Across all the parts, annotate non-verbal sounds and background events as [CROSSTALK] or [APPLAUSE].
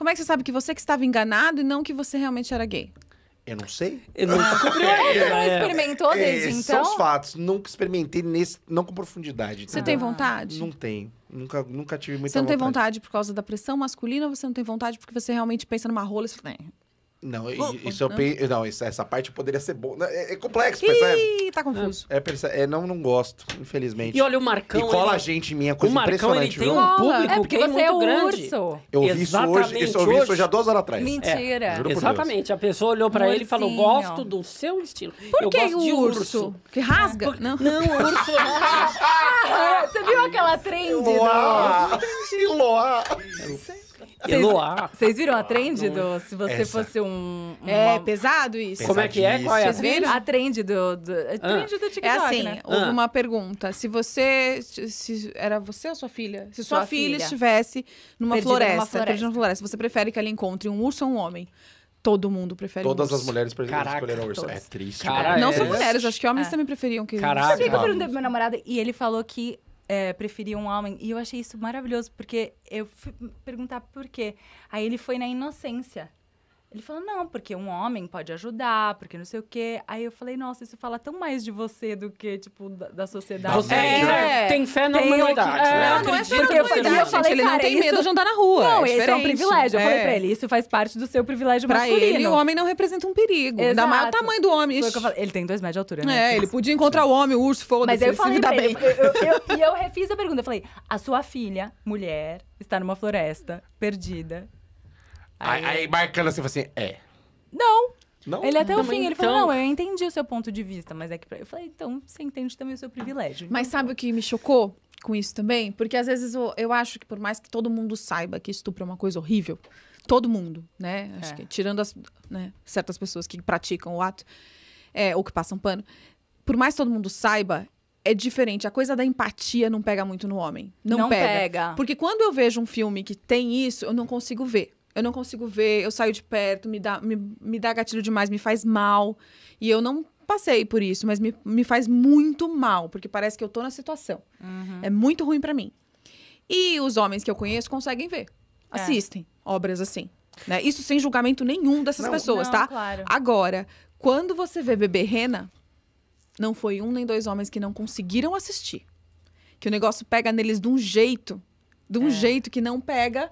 Como é que você sabe que você que estava enganado e não que você realmente era gay? Eu não sei. Eu não [LAUGHS] comprei. É, você não é, experimentou é, desde é, então? São os então? fatos. Nunca experimentei, nesse, não com profundidade. Você tem vontade? Não tenho. Nunca, nunca tive muita vontade. Você não vontade. tem vontade por causa da pressão masculina ou você não tem vontade porque você realmente pensa numa rola e fala, não, oh, isso eu né? não. essa parte poderia ser boa. É, é complexo, Ih, percebe? É. tá confuso. É, é, é, não, não gosto, infelizmente. E olha o Marcão. E cola ele... a gente em minha, coisa o Marcão, impressionante. Ele tem viu? um público é porque você muito é grande. Urso. Eu vi isso hoje, isso eu vi isso hoje há duas horas atrás. Mentira. É, exatamente. Deus. A pessoa olhou pra Morcinho. ele e falou: gosto do seu estilo. Por eu que gosto de urso? urso? Que rasga? Por... Não, não urso não. Né? [LAUGHS] você viu aquela trend? Loa! Loa! Eloá. Vocês viram a trend do se você Essa. fosse um. Uma... É pesado isso. Como é que é? Qual é a trend? A trend do, do, a ah. trend ah. do é TikTok. É assim, né? houve ah. uma pergunta. Se você. Se era você ou sua filha? Se sua, sua filha, filha, estivesse numa perdida floresta, numa floresta. numa floresta, você prefere que ela encontre um urso ou um homem? Todo mundo prefere Todas as mulheres escolher escolheram urso. É triste. Cara, não é. são mulheres, acho que homens é. também preferiam que Caraca. Eu sabia que eu perguntei pro meu namorado e ele falou que é, preferia um homem. E eu achei isso maravilhoso, porque eu fui perguntar por quê. Aí ele foi na inocência. Ele falou, não, porque um homem pode ajudar, porque não sei o quê. Aí eu falei, nossa, isso fala tão mais de você do que, tipo, da, da sociedade. Você é, é, tem fé na humanidade. É, né? Não, não é fé na humanidade, eu falei, Ele não tem isso... medo de andar na rua. Não, é esse é um privilégio. Eu falei pra é. ele, isso faz parte do seu privilégio pra masculino. Pra ele, o homem não representa um perigo. Exato. Ainda mais o tamanho do homem. Ele tem dois metros de altura, né? É, ele podia encontrar o homem, o urso, foda-se. Mas eu falei ele, Eu, eu, e eu refiz a pergunta. Eu falei, a sua filha, mulher, está numa floresta, perdida, Aí, aí é. marcando assim, assim, é. Não. Não? Ele até o fim, ele então... falou, não, eu entendi o seu ponto de vista, mas é que... Eu falei, então, você entende também o seu privilégio. Mas então, sabe o tá que me chocou com isso também? Porque às vezes eu, eu acho que por mais que todo mundo saiba que estupro é uma coisa horrível, todo mundo, né? Acho é. que tirando as, né, certas pessoas que praticam o ato, é, ou que passam pano. Por mais que todo mundo saiba, é diferente. A coisa da empatia não pega muito no homem. Não, não pega. pega. Porque quando eu vejo um filme que tem isso, eu não consigo ver. Eu não consigo ver, eu saio de perto, me dá, me, me dá gatilho demais, me faz mal. E eu não passei por isso, mas me, me faz muito mal, porque parece que eu tô na situação. Uhum. É muito ruim para mim. E os homens que eu conheço conseguem ver. É. Assistem obras assim. Né? Isso sem julgamento nenhum dessas não, pessoas, não, tá? Claro. Agora, quando você vê bebê rena, não foi um nem dois homens que não conseguiram assistir. Que o negócio pega neles de um jeito, de um é. jeito que não pega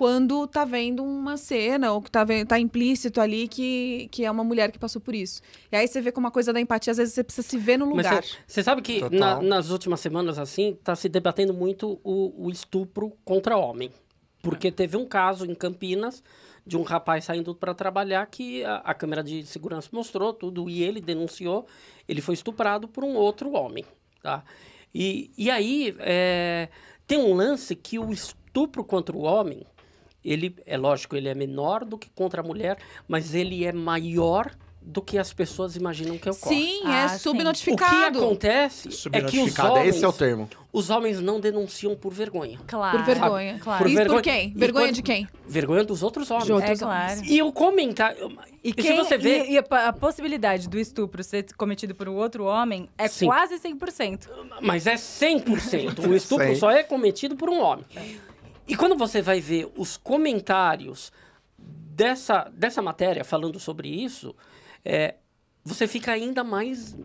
quando tá vendo uma cena ou que tá, vendo, tá implícito ali que, que é uma mulher que passou por isso. E aí você vê como uma coisa da empatia, às vezes você precisa se ver no lugar. Você sabe que na, nas últimas semanas, assim, tá se debatendo muito o, o estupro contra homem. Porque é. teve um caso em Campinas de um rapaz saindo para trabalhar que a, a câmera de segurança mostrou tudo e ele denunciou. Ele foi estuprado por um outro homem, tá? E, e aí é, tem um lance que o estupro contra o homem ele é lógico, ele é menor do que contra a mulher, mas ele é maior do que as pessoas imaginam que ocorre. Sim, é ah, é subnotificado. O que acontece é que os homens, esse é o termo. Os homens não denunciam por vergonha. Claro. Por vergonha, sabe? claro. Por, vergonha, por quem? Vergonha de quem? Vergonha dos outros homens. De outros é, homens. Claro. E o comentário... E, quem, e você vê... E, e a, a, possibilidade do estupro ser cometido por um outro homem é Sim. quase 100%. Mas é 100%. o [LAUGHS] estupro 100. só é cometido por um homem. E quando você vai ver os comentários dessa, dessa matéria falando sobre isso, é, você fica ainda mais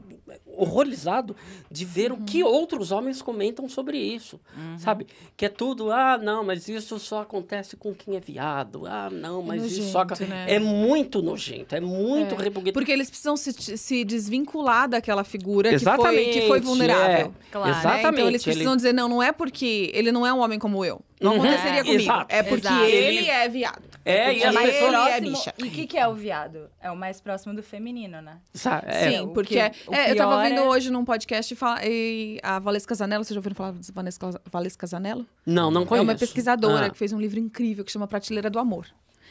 horrorizado de ver uhum. o que uhum. outros homens comentam sobre isso, uhum. sabe? Que é tudo, ah, não, mas isso só acontece com quem é viado, ah, não, é mas é nojento, isso só... Né? É muito nojento, é muito é. Porque eles precisam se, se desvincular daquela figura Exatamente, que, foi, que foi vulnerável. É. Claro, Exatamente. Né? Então eles precisam ele... dizer, não, não é porque ele não é um homem como eu. Não uhum. aconteceria é, comigo. Exato. É porque Exato. ele é viado. É, é e as é pessoas... é bicha. E o que, que é o viado? É o mais próximo do feminino, né? Sabe, é. Sim, porque... é, eu tava vendo hoje num podcast e, fala, e a Valesca Zanello, vocês já ouviram falar de Valesca, Valesca Zanello? Não, não conheço. É uma pesquisadora ah. que fez um livro incrível que chama Prateleira do Amor.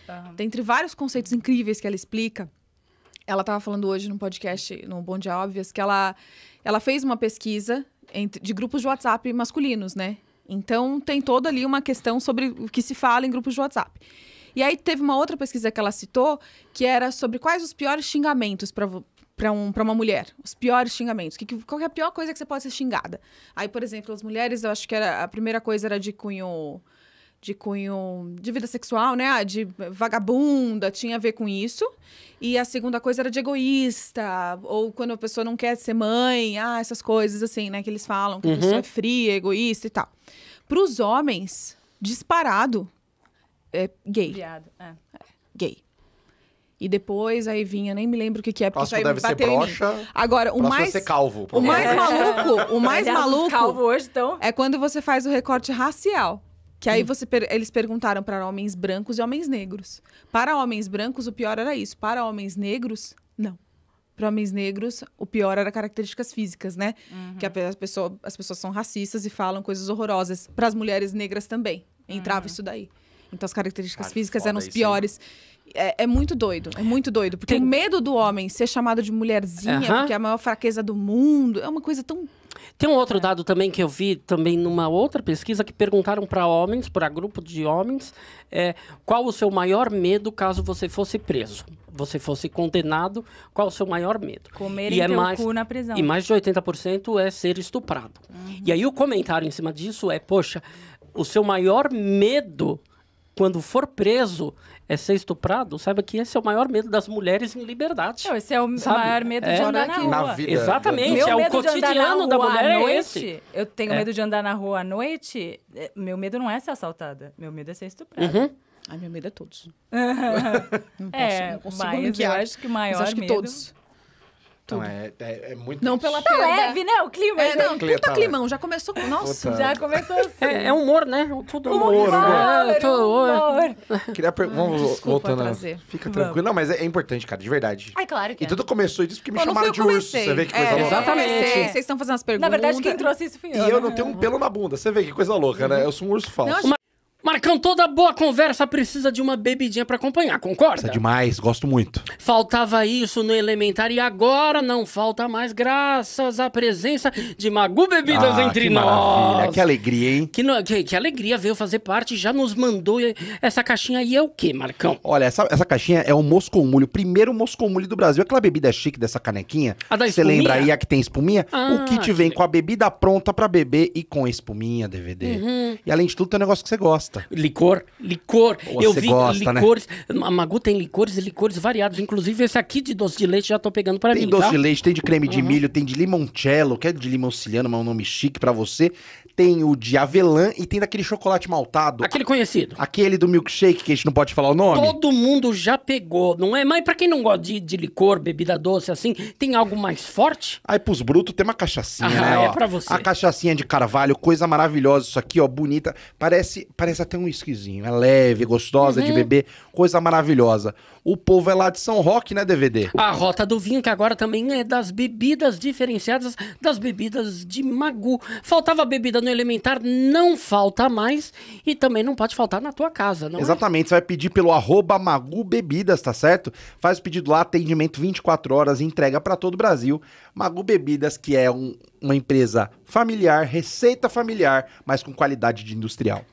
Uhum. Dentre vários conceitos incríveis que ela explica, ela estava falando hoje num podcast, no Bom Dia Óbvias, que ela, ela fez uma pesquisa entre, de grupos de WhatsApp masculinos, né? Então tem toda ali uma questão sobre o que se fala em grupos de WhatsApp. E aí teve uma outra pesquisa que ela citou, que era sobre quais os piores xingamentos para um, uma mulher. Os piores xingamentos. Que, que, qual é a pior coisa que você pode ser xingada? Aí, por exemplo, as mulheres, eu acho que era, a primeira coisa era de cunho de cunho de vida sexual, né? Ah, de vagabunda, tinha a ver com isso. E a segunda coisa era de egoísta, ou quando a pessoa não quer ser mãe, ah, essas coisas assim, né? Que eles falam que uhum. a pessoa uhum. é fria, egoísta e tal. Para os homens, disparado, é gay. Viado, é. é. Gay. E depois aí vinha, nem me lembro o que, que é, porque Próximo isso aí deve bateu ser broxa, Agora, o mais ser calvo, o mais maluco, o mais maluco calvo hoje, então. é quando você faz o recorte racial. Que aí hum. você per eles perguntaram para homens brancos e homens negros. Para homens brancos, o pior era isso. Para homens negros, não. Para homens negros, o pior era características físicas, né? Uhum. Que a, pessoa, as pessoas são racistas e falam coisas horrorosas. Para as mulheres negras também. Entrava uhum. isso daí. Então as características físicas eram os piores. Aí é, é, muito doido. É muito doido. Porque Tem... o medo do homem ser chamado de mulherzinha, uhum. porque é a maior fraqueza do mundo, é uma coisa tão tem um outro é. dado também que eu vi também numa outra pesquisa que perguntaram para homens, para grupo de homens, é, qual o seu maior medo caso você fosse preso, você fosse condenado, qual o seu maior medo? Comer e é mais, cu na prisão. E mais de 80% é ser estuprado. Uhum. E aí o comentário em cima disso é, poxa, o seu maior medo quando for preso é ser estuprado, saiba que esse é o maior medo das mulheres em liberdade. Não, esse é o sabe? maior medo é, é, é de andar na rua. Na vida. Exatamente, meu é o cotidiano da mulher à é noite, é esse. Eu tenho é. medo de andar na rua à noite. Eh, meu medo não é ser assaltada, meu medo é ser estuprada. Uhum. Ai, meu medo é todos. não [LAUGHS] posso, é, não consigo mas eu acho que o maior acho que medo... todos. Então é, é, é muito... Não pela tá leve, né? O clima. É, não, clima, puta tá climão. Já começou... Nossa, puta. já começou assim. É, é humor, né? Tudo humor. Humor, né? humor. É, humor. humor. Queria per... Vamos Desculpa, voltando. Trazer. Fica Vamos. tranquilo. Não, mas é, é, importante, cara. De verdade. Ai, claro que E é. tudo começou disso porque me Pô, chamaram de urso. Você vê que coisa louca. Exatamente. Vocês estão fazendo as perguntas. Na verdade, quem trouxe isso foi eu. E eu né? não tenho um pelo na bunda. Você vê que coisa louca, né? Eu sou um urso falso. Marcão, toda boa conversa precisa de uma bebidinha para acompanhar, concorda? Precisa é demais, gosto muito. Faltava isso no elementar e agora não falta mais, graças à presença de Magu Bebidas ah, entre que nós. Maravilha, que alegria, hein? Que, no, que, que, alegria veio fazer parte, já nos mandou essa caixinha aí é o que, Marcão? Olha, essa, essa caixinha é o moscomulho, o primeiro moscomulho do Brasil. Aquela bebida chique dessa canequinha. A da Você lembra aí a que tem espuminha? Ah, o kit vem que... com a bebida pronta para beber e com espuminha, DVD. Uhum. E além de tudo, tem um negócio que você gosta gosta. Licor, licor. eu vi gosta, né? licores. Né? A Magu tem licores e licores variados. Inclusive, esse aqui de doce de leite já tô pegando para mim. Tem doce tá? de leite, tem de creme de uhum. milho, tem de limoncello, que é de limão siciliano, mas é um nome chique para você. Tem o de avelã e tem daquele chocolate maltado. Aquele conhecido. Aquele do milkshake, que a gente não pode falar o nome. Todo mundo já pegou, não é? Mas para quem não gosta de, de, licor, bebida doce, assim, tem algo mais forte? Aí pros brutos tem uma cachaçinha, ah, né? É ó. pra você. A cachaçinha de carvalho, coisa maravilhosa isso aqui, ó, bonita. Parece, parece tem um esquisinho. É leve, gostosa uhum. de beber, coisa maravilhosa. O povo é lá de São Roque, né, DVD? A Rota do Vinho, que agora também é das bebidas diferenciadas, das bebidas de Magu. Faltava bebida no elementar, não falta mais. E também não pode faltar na tua casa, não é? Exatamente, é? você vai pedir pelo arroba Magu Bebidas, tá certo? Faz o pedido lá, atendimento 24 horas, entrega para todo o Brasil. Magu Bebidas, que é um, uma empresa familiar, receita familiar, mas com qualidade de industrial.